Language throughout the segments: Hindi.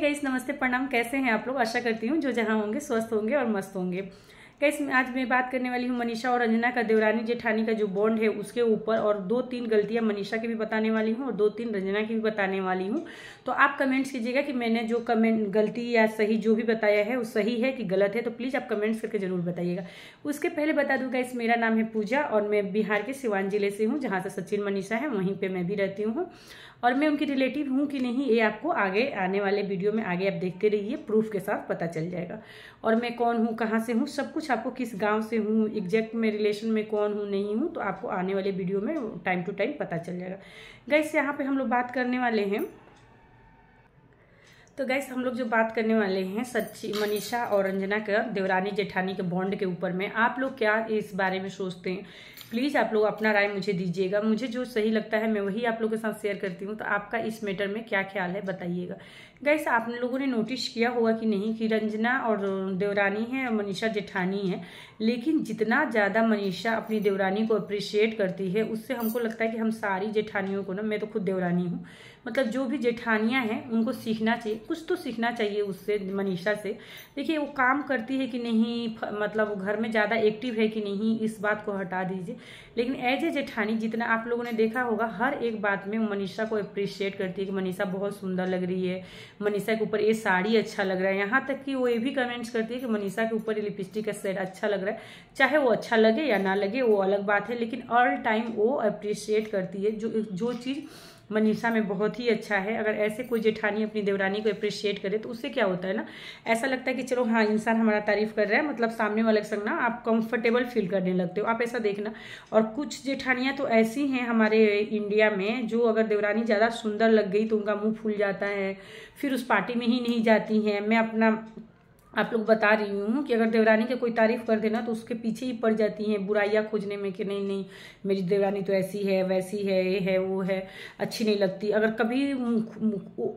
हे गाइस नमस्ते प्रणाम कैसे हैं आप लोग आशा करती हूँ जो जहाँ होंगे स्वस्थ होंगे और मस्त होंगे गाइस आज मैं बात करने वाली हूँ मनीषा और रंजना का देवरानी जेठानी का जो बॉन्ड है उसके ऊपर और दो तीन गलतियाँ मनीषा की भी बताने वाली हूँ और दो तीन रंजना की भी बताने वाली हूँ तो आप कमेंट्स कीजिएगा कि मैंने जो कमेंट गलती या सही जो भी बताया है वो सही है कि गलत है तो प्लीज़ आप कमेंट्स करके ज़रूर बताइएगा उसके पहले बता दूँ गाइस मेरा नाम है पूजा और मैं बिहार के सिवान जिले से हूँ जहाँ से सचिन मनीषा है वहीं पर मैं भी रहती हूँ और मैं उनकी रिलेटिव हूँ कि नहीं ये आपको आगे आने वाले वीडियो में आगे आप देखते रहिए प्रूफ के साथ पता चल जाएगा और मैं कौन हूँ कहाँ से हूँ सब कुछ आपको किस गाँव से हूँ एग्जैक्ट में रिलेशन में कौन हूँ नहीं हूँ तो आपको आने वाले वीडियो में टाइम टू टाइम पता चल जाएगा गैस यहाँ पर हम लोग बात करने वाले हैं तो गैस हम लोग जो बात करने वाले हैं सच्ची मनीषा और रंजना का देवरानी जेठानी के बॉन्ड के ऊपर में आप लोग क्या इस बारे में सोचते हैं प्लीज़ आप लोग अपना राय मुझे दीजिएगा मुझे जो सही लगता है मैं वही आप लोगों के साथ शेयर करती हूँ तो आपका इस मैटर में क्या ख्याल है बताइएगा गैस आप लोगों ने नोटिस किया होगा कि नहीं कि रंजना और देवरानी है और मनीषा जेठानी है लेकिन जितना ज़्यादा मनीषा अपनी देवरानी को अप्रिशिएट करती है उससे हमको लगता है कि हम सारी जेठानियों को ना मैं तो खुद देवरानी हूँ मतलब जो भी जेठानियाँ हैं उनको सीखना चाहिए कुछ तो सीखना चाहिए उससे मनीषा से देखिए वो काम करती है कि नहीं मतलब वो घर में ज़्यादा एक्टिव है कि नहीं इस बात को हटा दीजिए लेकिन एज ए जेठानी जितना आप लोगों ने देखा होगा हर एक बात में मनीषा को अप्रिशिएट करती है कि मनीषा बहुत सुंदर लग रही है मनीषा के ऊपर ये साड़ी अच्छा लग रहा है यहाँ तक कि वो ये भी कमेंट्स करती है कि मनीषा के ऊपर लिपस्टिक का सेट अच्छा लग रहा है चाहे वो अच्छा लगे या ना लगे वो अलग बात है लेकिन ऑल टाइम वो अप्रिशिएट करती है जो जो चीज़ मनीषा में बहुत ही अच्छा है अगर ऐसे कोई जेठानी अपनी देवरानी को अप्रिशिएट करे तो उससे क्या होता है ना ऐसा लगता है कि चलो हाँ इंसान हमारा तारीफ कर रहा है मतलब सामने वाले संग ना आप कंफर्टेबल फील करने लगते हो आप ऐसा देखना और कुछ जेठानियाँ तो ऐसी हैं हमारे इंडिया में जो अगर देवरानी ज़्यादा सुंदर लग गई तो उनका मुँह फूल जाता है फिर उस पार्टी में ही नहीं जाती हैं मैं अपना आप लोग बता रही हूँ कि अगर देवरानी की कोई तारीफ कर देना तो उसके पीछे ही पड़ जाती हैं बुराइयाँ खोजने में कि नहीं नहीं मेरी देवरानी तो ऐसी है वैसी है ये है वो है अच्छी नहीं लगती अगर कभी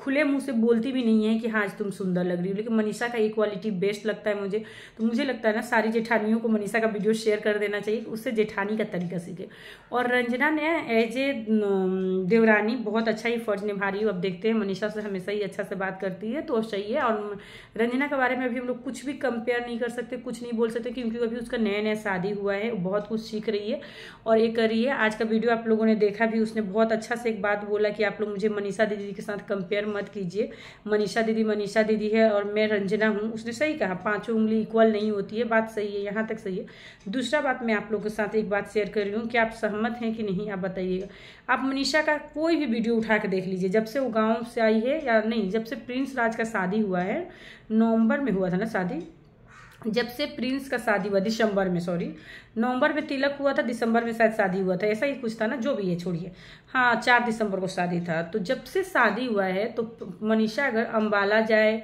खुले मुंह से बोलती भी नहीं है कि हाँ आज तुम सुंदर लग रही हो लेकिन मनीषा का ये क्वालिटी बेस्ट लगता है मुझे तो मुझे लगता है ना सारी जेठानियों को मनीषा का वीडियो शेयर कर देना चाहिए उससे जेठानी का तरीका सीखे और रंजना ने एज ए देवरानी बहुत अच्छा ही फर्ज निभा रही हो अब देखते हैं मनीषा से हमेशा ही अच्छा से बात करती है तो सही है और रंजना के बारे में अभी हम लोग कुछ भी कंपेयर नहीं कर सकते कुछ नहीं बोल सकते क्योंकि अभी उसका नया नया शादी हुआ है बहुत कुछ सीख रही है और ये कर रही है आज का वीडियो आप लोगों ने देखा भी उसने बहुत अच्छा से एक बात बोला कि आप लोग मुझे मनीषा दीदी के साथ कंपेयर मत कीजिए मनीषा दीदी मनीषा दीदी है और मैं रंजना हूँ उसने सही कहा पाँचों उंगली इक्वल नहीं होती है बात सही है यहाँ तक सही है दूसरा बात मैं आप लोगों के साथ एक बात शेयर कर रही हूँ कि आप सहमत हैं कि नहीं आप बताइएगा आप मनीषा का कोई भी वीडियो उठा कर देख लीजिए जब से वो गाँव से आई है या नहीं जब से प्रिंस राज का शादी हुआ है नवंबर में हुआ हुआ था ना शादी जब से प्रिंस का शादी हुआ दिसंबर में सॉरी नवंबर में तिलक हुआ था दिसंबर में शायद शादी हुआ था ऐसा ही कुछ था ना जो भी है छोड़िए हाँ चार दिसंबर को शादी था तो जब से शादी हुआ है तो मनीषा अगर अम्बाला जाए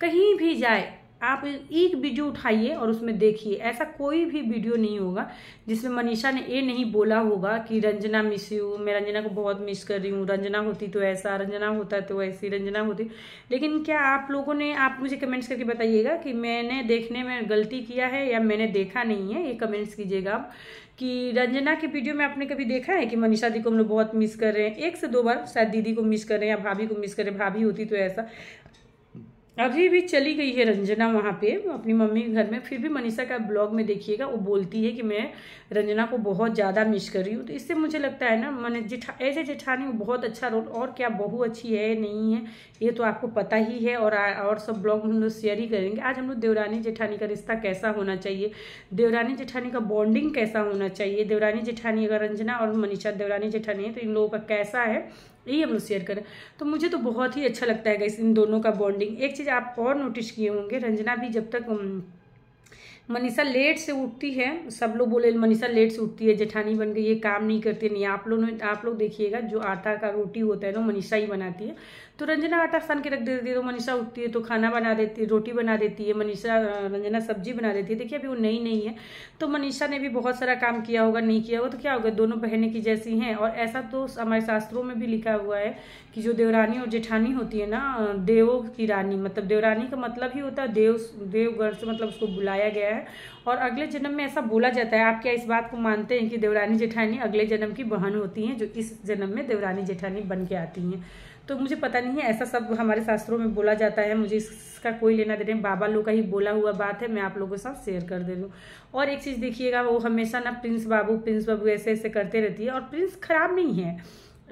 कहीं भी जाए आप एक वीडियो उठाइए और उसमें देखिए ऐसा कोई भी वीडियो नहीं होगा जिसमें मनीषा ने ये नहीं बोला होगा कि रंजना मिस यू मैं रंजना को बहुत मिस कर रही हूँ रंजना होती तो ऐसा रंजना होता तो ऐसी रंजना होती लेकिन क्या आप लोगों ने आप मुझे कमेंट्स करके बताइएगा कि मैंने देखने में गलती किया है या मैंने देखा नहीं है ये कमेंट्स कीजिएगा आप कि रंजना के वीडियो में आपने कभी देखा है कि मनीषा दी को हम लोग बहुत मिस कर रहे हैं एक से दो बार शायद दीदी को मिस कर रहे हैं या भाभी को मिस कर रहे हैं भाभी होती तो ऐसा अभी भी चली गई है रंजना वहाँ पे अपनी मम्मी के घर में फिर भी मनीषा का ब्लॉग में देखिएगा वो बोलती है कि मैं रंजना को बहुत ज़्यादा मिस कर रही हूँ तो इससे मुझे लगता है ना मैंने जेठा ऐसे जेठानी वो बहुत अच्छा रोल और क्या बहू अच्छी है नहीं है ये तो आपको पता ही है और आ, और सब ब्लॉग हम लोग शेयर ही करेंगे आज हम लोग देवरानी जेठानी का रिश्ता कैसा होना चाहिए देवरानी जेठानी का बॉन्डिंग कैसा होना चाहिए देवरानी जेठानी अगर रंजना और मनीषा देवरानी जेठानी है तो इन लोगों का कैसा है यही हम लोग शेयर करें तो मुझे तो बहुत ही अच्छा लगता है इस इन दोनों का बॉन्डिंग एक चीज़ आप और नोटिस किए होंगे रंजना भी जब तक मनीषा लेट से उठती है सब लोग बोले मनीषा लेट से उठती है जेठानी बन गई ये काम नहीं करती नहीं आप लोग ने आप लोग देखिएगा जो आटा का रोटी होता है ना मनीषा ही बनाती है तो रंजना आटा सान के रख देती है तो मनीषा उठती है तो खाना बना देती है रोटी बना देती है मनीषा रंजना सब्जी बना देती है देखिए अभी वो नई नहीं है तो मनीषा ने भी बहुत सारा काम किया होगा नहीं किया होगा तो क्या होगा दोनों बहनें की जैसी हैं और ऐसा तो हमारे शास्त्रों में भी लिखा हुआ है कि जो देवरानी और जेठानी होती है ना देवों की रानी मतलब देवरानी का मतलब ही होता है देव देवगढ़ से मतलब उसको बुलाया गया है है और अगले जन्म में ऐसा बोला जाता है आप क्या इस बात को मानते हैं कि देवरानी जेठानी अगले जन्म की बहन होती हैं जो इस जन्म में देवरानी जेठानी बन के आती हैं तो मुझे पता नहीं है ऐसा सब हमारे शास्त्रों में बोला जाता है मुझे इसका कोई लेना देना बाबा लोग का ही बोला हुआ बात है मैं आप लोगों के साथ शेयर कर दे दूँ और एक चीज़ देखिएगा वो हमेशा ना प्रिंस बाबू प्रिंस बाबू ऐसे ऐसे करते रहती है और प्रिंस खराब नहीं है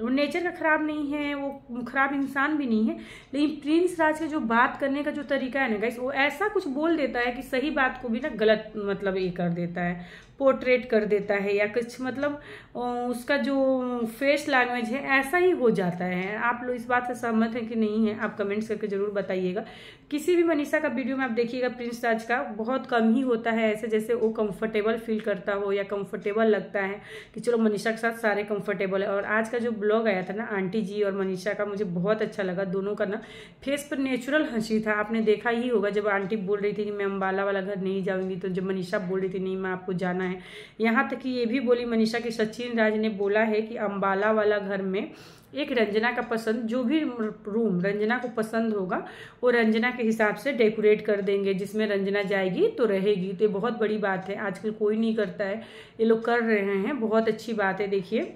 नेचर का ख़राब नहीं है वो ख़राब इंसान भी नहीं है लेकिन प्रिंस राज के जो बात करने का जो तरीका है ना गाइस वो ऐसा कुछ बोल देता है कि सही बात को भी ना गलत मतलब ये कर देता है पोर्ट्रेट कर देता है या कुछ मतलब उसका जो फेस लैंग्वेज है ऐसा ही हो जाता है आप लोग इस बात से सहमत हैं कि नहीं है आप कमेंट्स करके ज़रूर बताइएगा किसी भी मनीषा का वीडियो में आप देखिएगा प्रिंस राज का बहुत कम ही होता है ऐसे जैसे वो कंफर्टेबल फील करता हो या कंफर्टेबल लगता है कि चलो मनीषा के साथ सारे कंफर्टेबल है और आज का जो ब्लॉग आया था ना आंटी जी और मनीषा का मुझे बहुत अच्छा लगा दोनों का ना फेस पर नेचुरल हंसी था आपने देखा ही होगा जब आंटी बोल रही थी कि मैं अम्बाला वाला घर नहीं जाऊँगी तो जब मनीषा बोल रही थी नहीं मैं आपको जाना है यहाँ तक कि ये भी बोली मनीषा के सचिन राज ने बोला है कि अम्बाला वाला घर में एक रंजना का पसंद जो भी रूम रंजना को पसंद होगा वो रंजना के हिसाब से डेकोरेट कर देंगे जिसमें रंजना जाएगी तो रहेगी तो ये बहुत बड़ी बात है आजकल कोई नहीं करता है ये लोग कर रहे हैं बहुत अच्छी बात है देखिए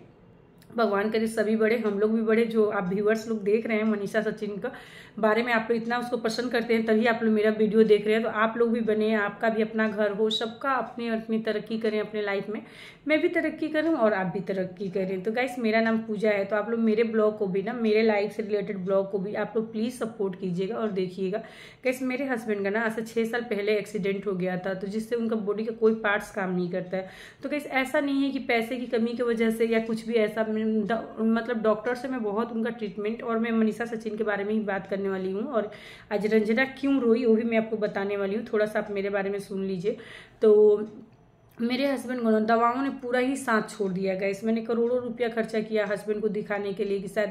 भगवान करे सभी बड़े हम लोग भी बड़े जो आप व्यूवर्स लोग देख रहे हैं मनीषा सचिन का बारे में आप लोग इतना उसको पसंद करते हैं तभी आप लोग मेरा वीडियो देख रहे हैं तो आप लोग भी बने आपका भी अपना घर हो सबका अपने अपनी तरक्की करें अपने लाइफ में मैं भी तरक्की करूं और आप भी तरक्की करें तो गाइस मेरा नाम पूजा है तो आप लोग मेरे ब्लॉग को भी ना मेरे लाइफ से रिलेटेड ब्लॉग को भी आप लोग प्लीज़ सपोर्ट कीजिएगा और देखिएगा गाइस मेरे हस्बैंड का ना आज से छः साल पहले एक्सीडेंट हो गया था तो जिससे उनका बॉडी का कोई पार्ट्स काम नहीं करता है तो गाइस ऐसा नहीं है कि पैसे की कमी की वजह से या कुछ भी ऐसा मतलब डॉक्टर से मैं बहुत उनका ट्रीटमेंट और मैं मनीषा सचिन के बारे में ही बात करने वाली हूँ और आज रंजना क्यों रोई वो भी मैं आपको बताने वाली हूँ थोड़ा सा आप मेरे बारे में सुन लीजिए तो मेरे हस्बैंड को दवाओं ने पूरा ही साथ छोड़ दिया गया इस मैंने करोड़ों रुपया खर्चा किया हस्बैंड को दिखाने के लिए कि शायद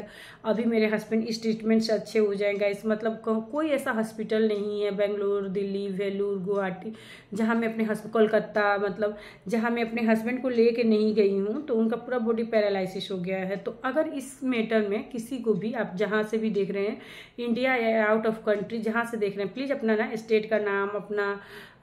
अभी मेरे हस्बैंड इस ट्रीटमेंट से अच्छे हो जाएगा इस मतलब कोई ऐसा हॉस्पिटल नहीं है बेंगलोर दिल्ली वेलूर गुवाहाटी जहाँ मैं अपने हस्ब कोलकाता मतलब जहाँ मैं अपने हस्बैंड को ले नहीं गई हूँ तो उनका पूरा बॉडी पैरालिसिस हो गया है तो अगर इस मैटर में किसी को भी आप जहाँ से भी देख रहे हैं इंडिया या आउट ऑफ कंट्री जहाँ से देख रहे हैं प्लीज़ अपना ना स्टेट का नाम अपना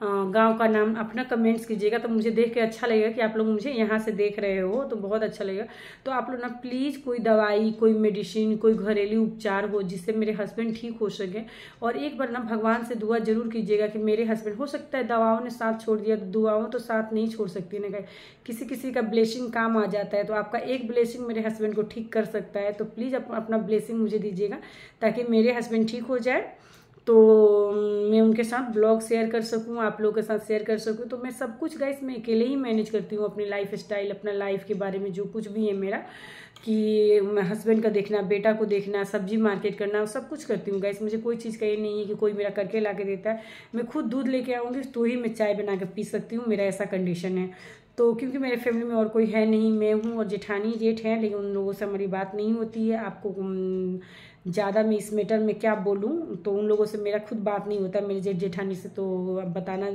गाँव का नाम अपना कमेंट्स कीजिएगा तो मुझे देख के अच्छा लगेगा कि आप लोग मुझे यहाँ से देख रहे हो तो बहुत अच्छा लगेगा तो आप लोग ना प्लीज़ कोई दवाई कोई मेडिसिन कोई घरेलू उपचार हो जिससे मेरे हस्बैंड ठीक हो सके और एक बार ना भगवान से दुआ जरूर कीजिएगा कि मेरे हस्बैंड हो सकता है दवाओं ने साथ छोड़ दिया तो दुआओं तो साथ नहीं छोड़ सकती ना कहीं किसी किसी का ब्लेसिंग काम आ जाता है तो आपका एक ब्लेसिंग मेरे हस्बैंड को ठीक कर सकता है तो प्लीज़ अपना ब्लेसिंग मुझे दीजिएगा ताकि मेरे हस्बैंड ठीक हो जाए तो मैं उनके साथ ब्लॉग शेयर कर सकूँ आप लोगों के साथ शेयर कर सकूँ तो मैं सब कुछ गाइस मैं अकेले ही मैनेज करती हूँ अपनी लाइफ स्टाइल अपना लाइफ के बारे में जो कुछ भी है मेरा कि मैं हस्बैंड का देखना बेटा को देखना सब्जी मार्केट करना सब कुछ करती हूँ गैस मुझे कोई चीज़ का ये नहीं है कि कोई मेरा करके ला के देता है मैं खुद दूध लेके आऊँगी तो ही मैं चाय बना के पी सकती हूँ मेरा ऐसा कंडीशन है तो क्योंकि मेरे फैमिली में और कोई है नहीं मैं हूँ और जेठानी जेठ हैं लेकिन उन लोगों से हमारी बात नहीं होती है आपको ज़्यादा मैं इस मैटर में क्या बोलूँ तो उन लोगों से मेरा खुद बात नहीं होता मेरे जेठ जेठानी से तो अब बताना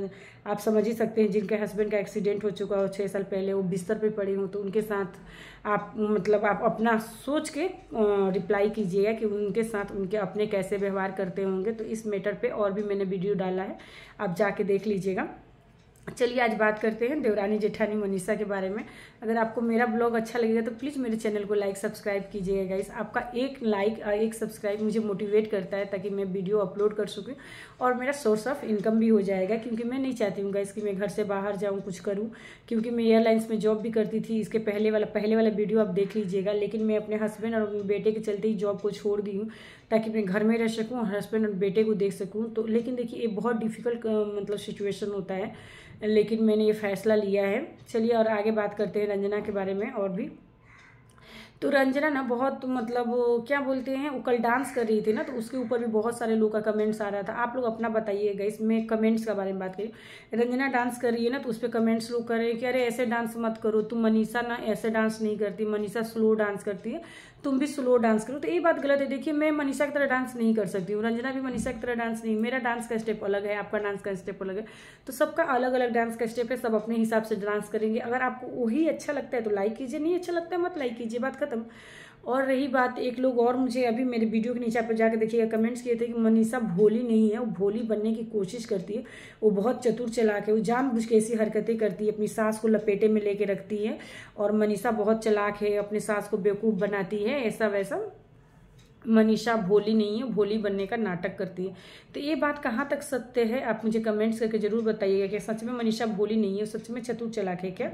आप समझ ही सकते हैं जिनके हस्बैंड का एक्सीडेंट हो चुका हो छः साल पहले वो बिस्तर पे पड़े हों तो उनके साथ आप मतलब आप अपना सोच के रिप्लाई कीजिएगा कि उनके साथ उनके अपने कैसे व्यवहार करते होंगे तो इस मैटर पर और भी मैंने वीडियो डाला है आप जाके देख लीजिएगा चलिए आज बात करते हैं देवरानी जेठानी मनीषा के बारे में अगर आपको मेरा ब्लॉग अच्छा लगेगा तो प्लीज़ मेरे चैनल को लाइक सब्सक्राइब कीजिएगा गाइस आपका एक लाइक और एक सब्सक्राइब मुझे मोटिवेट करता है ताकि मैं वीडियो अपलोड कर सकूँ और मेरा सोर्स ऑफ इनकम भी हो जाएगा क्योंकि मैं नहीं चाहती हूँ गाइस कि मैं घर से बाहर जाऊँ कुछ करूँ क्योंकि मैं एयरलाइंस में जॉब भी करती थी इसके पहले वाला पहले वाला वीडियो आप देख लीजिएगा लेकिन मैं अपने हस्बैंड और बेटे के चलते ही जॉब को छोड़ दी हूँ ताकि मैं घर में रह सकूँ और हस्बैंड और बेटे को देख सकूँ तो लेकिन देखिए ये बहुत डिफिकल्ट मतलब सिचुएशन होता है लेकिन मैंने ये फ़ैसला लिया है चलिए और आगे बात करते हैं रंजना के बारे में और भी तो रंजना ना बहुत मतलब क्या बोलते हैं वो कल डांस कर रही थी ना तो उसके ऊपर भी बहुत सारे लोगों का कमेंट्स आ रहा था आप लोग अपना बताइए बताइएगा मैं कमेंट्स के बारे में बात करी रंजना डांस कर रही है ना तो उस पर कमेंट्स लोग कर रहे हैं कि अरे ऐसे डांस मत करो तुम मनीषा ना ऐसे डांस नहीं करती मनीषा स्लो डांस करती है तुम भी स्लो डांस करो तो ये बात गलत है देखिए मैं मनीषा की तरह डांस नहीं कर सकती हूँ रंजना भी मनीषा की तरह डांस नहीं मेरा डांस का स्टेप अलग है आपका डांस का स्टेप अलग है तो सबका अलग अलग डांस का स्टेप है सब अपने हिसाब से डांस करेंगे अगर आपको वही अच्छा लगता है तो लाइक कीजिए नहीं अच्छा लगता है मत लाइक कीजिए बात खत्म ख़त्म और रही बात एक लोग और मुझे अभी मेरे वीडियो के नीचे पर जाकर देखिएगा कमेंट्स किए थे कि मनीषा भोली नहीं है वो भोली बनने की कोशिश करती है वो बहुत चतुर चलाक है वो जान बुझ के ऐसी हरकतें करती है अपनी सास को लपेटे में लेके रखती है और मनीषा बहुत चलाक है अपने सास को बेवकूफ़ बनाती है ऐसा वैसा मनीषा भोली नहीं है भोली बनने का नाटक करती है तो ये बात कहाँ तक सत्य है आप मुझे कमेंट्स करके ज़रूर बताइएगा कि सच में मनीषा भोली नहीं है सच में चतुर चला के क्या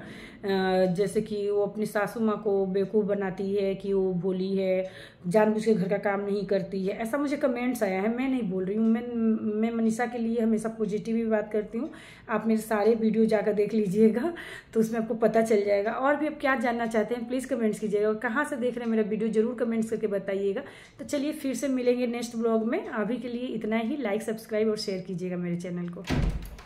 जैसे कि वो अपनी सासू माँ को बेवकूफ़ बनाती है कि वो भोली है जानबूझ के घर का काम नहीं करती है ऐसा मुझे कमेंट्स आया है मैं नहीं बोल रही हूँ मैं मैं मनीषा के लिए हमेशा पॉजिटिव ही बात करती हूँ आप मेरे सारे वीडियो जाकर देख लीजिएगा तो उसमें आपको पता चल जाएगा और भी आप क्या जानना चाहते हैं प्लीज़ कमेंट्स कीजिएगा और कहाँ से देख रहे हैं मेरा वीडियो जरूर कमेंट्स करके बताइएगा तो चलिए फिर से मिलेंगे नेक्स्ट ब्लॉग में अभी के लिए इतना ही लाइक सब्सक्राइब और शेयर कीजिएगा मेरे चैनल को